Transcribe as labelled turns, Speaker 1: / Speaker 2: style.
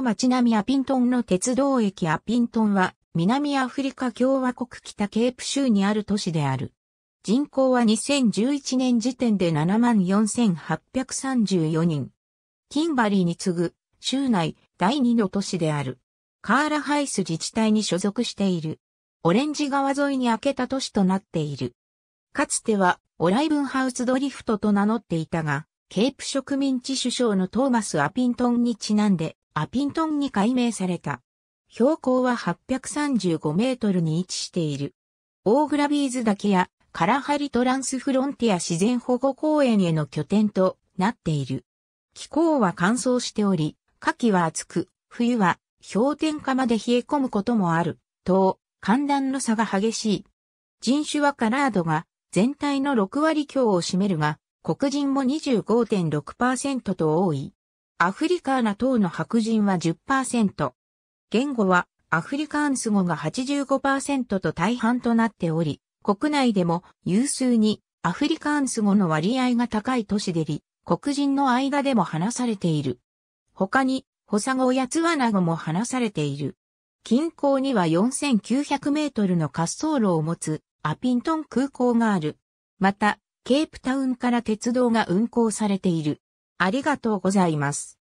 Speaker 1: の街並みアピントンの鉄道駅アピントンは、南アフリカ共和国北ケープ州にある都市である。人口は2011年時点で74,834人。キンバリーに次ぐ、州内第2の都市である。カーラハイス自治体に所属している。オレンジ川沿いに開けた都市となっている。かつては、オライブンハウスドリフトと名乗っていたが、ケープ植民地首相のトーマス・アピントンにちなんで、アピントンに改名された。標高は835メートルに位置している。オーグラビーズ岳やカラハリトランスフロンティア自然保護公園への拠点となっている。気候は乾燥しており、夏季は暑く、冬は氷点下まで冷え込むこともある。と、寒暖の差が激しい。人種はカラードが全体の6割強を占めるが、黒人も25.6%と多い。アフリカーナ等の白人は10%。言語はアフリカンス語が85%と大半となっており、国内でも有数にアフリカンス語の割合が高い都市でり、黒人の間でも話されている。他に、ホサ語やツワナ語も話されている。近郊には4900メートルの滑走路を持つアピントン空港がある。また、ケープタウンから鉄道が運行されている。ありがとうございます。